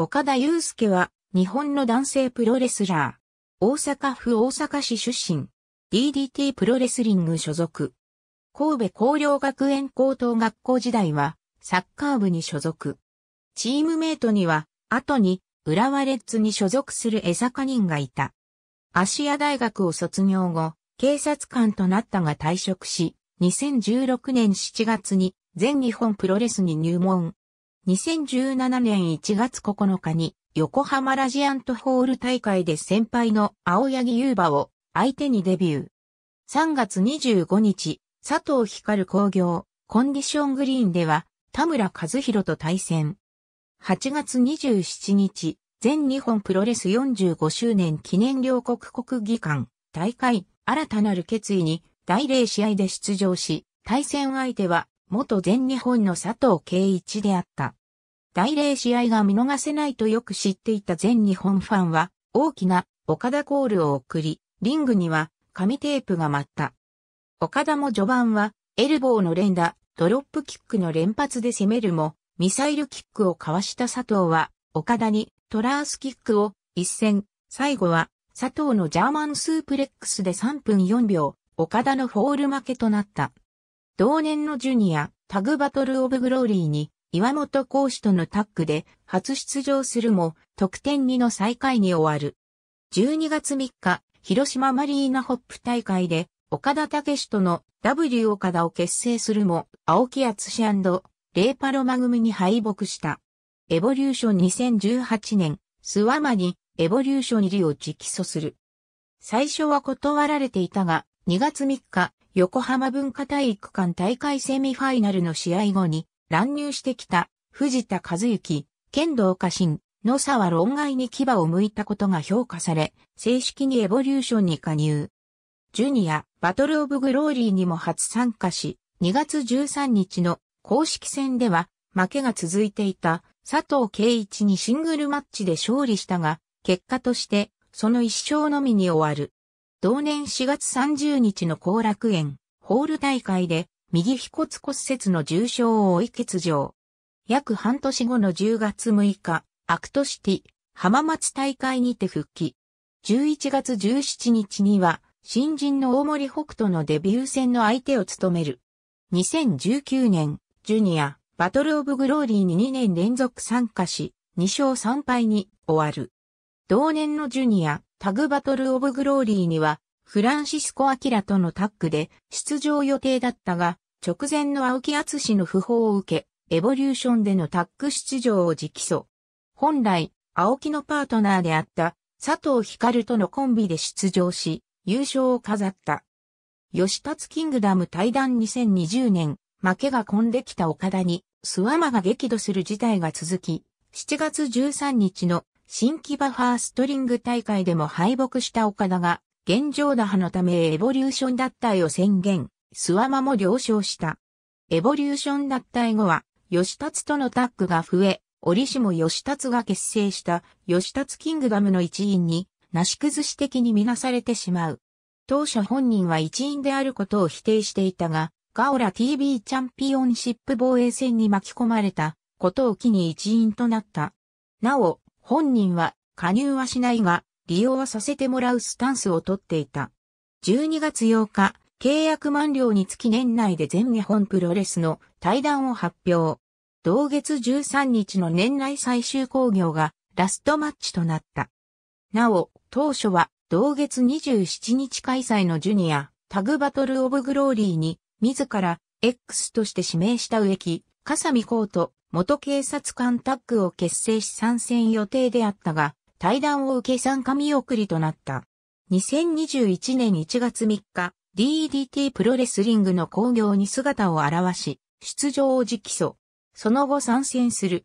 岡田祐介は、日本の男性プロレスラー。大阪府大阪市出身。DDT プロレスリング所属。神戸工業学園高等学校時代は、サッカー部に所属。チームメイトには、後に、浦和レッズに所属する江坂人がいた。芦屋大学を卒業後、警察官となったが退職し、2016年7月に全日本プロレスに入門。2017年1月9日に横浜ラジアントホール大会で先輩の青柳優馬を相手にデビュー。3月25日、佐藤光工業、コンディショングリーンでは田村和弘と対戦。8月27日、全日本プロレス45周年記念両国国技館大会新たなる決意に大礼試合で出場し、対戦相手は元全日本の佐藤圭一であった。大礼試合が見逃せないとよく知っていた全日本ファンは、大きな岡田コールを送り、リングには紙テープが舞った。岡田も序盤は、エルボーの連打、ドロップキックの連発で攻めるも、ミサイルキックをかわした佐藤は、岡田にトラースキックを一戦、最後は佐藤のジャーマンスープレックスで3分4秒、岡田のフォール負けとなった。同年のジュニア、タグバトルオブグローリーに、岩本講師とのタッグで初出場するも、得点2の最下位に終わる。12月3日、広島マリーナホップ大会で、岡田武史との W 岡田を結成するも、青木厚志レイパロマグムに敗北した。エボリューション2018年、スワマにエボリューション入りを直訴する。最初は断られていたが、2月3日、横浜文化体育館大会セミファイナルの試合後に、乱入してきた藤田和幸、剣道家臣、野沢論外に牙を向いたことが評価され、正式にエボリューションに加入。ジュニア、バトルオブグローリーにも初参加し、2月13日の公式戦では、負けが続いていた佐藤圭一にシングルマッチで勝利したが、結果として、その一勝のみに終わる。同年4月30日の後楽園、ホール大会で、右腓骨骨折の重傷を負い欠場。約半年後の10月6日、アクトシティ、浜松大会にて復帰。11月17日には、新人の大森北斗のデビュー戦の相手を務める。2019年、ジュニア、バトルオブグローリーに2年連続参加し、2勝3敗に終わる。同年のジュニア、タグバトルオブグローリーには、フランシスコ・アキラとのタッグで出場予定だったが、直前の青木厚氏の訃報を受け、エボリューションでのタッグ出場を直訴。本来、青木のパートナーであった佐藤光とのコンビで出場し、優勝を飾った。吉達キングダム対談2020年、負けが込んできた岡田に、スワマが激怒する事態が続き、7月13日の新木場ファーストリング大会でも敗北した岡田が、現状打破のためエボリューション脱退を宣言、スワマも了承した。エボリューション脱退後は、吉達とのタッグが増え、折しも吉達が結成した吉達キングダムの一員に、なし崩し的にみなされてしまう。当初本人は一員であることを否定していたが、ガオラ TV チャンピオンシップ防衛戦に巻き込まれたことを機に一員となった。なお、本人は加入はしないが、利用はさせてもらうスタンスをとっていた。12月8日、契約満了につき年内で全日本プロレスの対談を発表。同月13日の年内最終興行がラストマッチとなった。なお、当初は同月27日開催のジュニアタグバトルオブグローリーに自ら X として指名した植木、笠見ーと元警察官タッグを結成し参戦予定であったが、対談を受け参加見送りとなった。2021年1月3日、DDT プロレスリングの興行に姿を現し、出場を直訴。その後参戦する。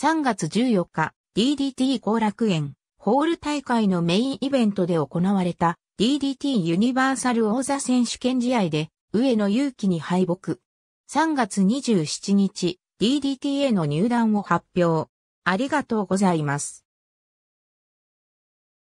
3月14日、DDT 後楽園、ホール大会のメインイベントで行われた DDT ユニバーサル王座選手権試合で、上野勇気に敗北。3月27日、DDT への入団を発表。ありがとうございます。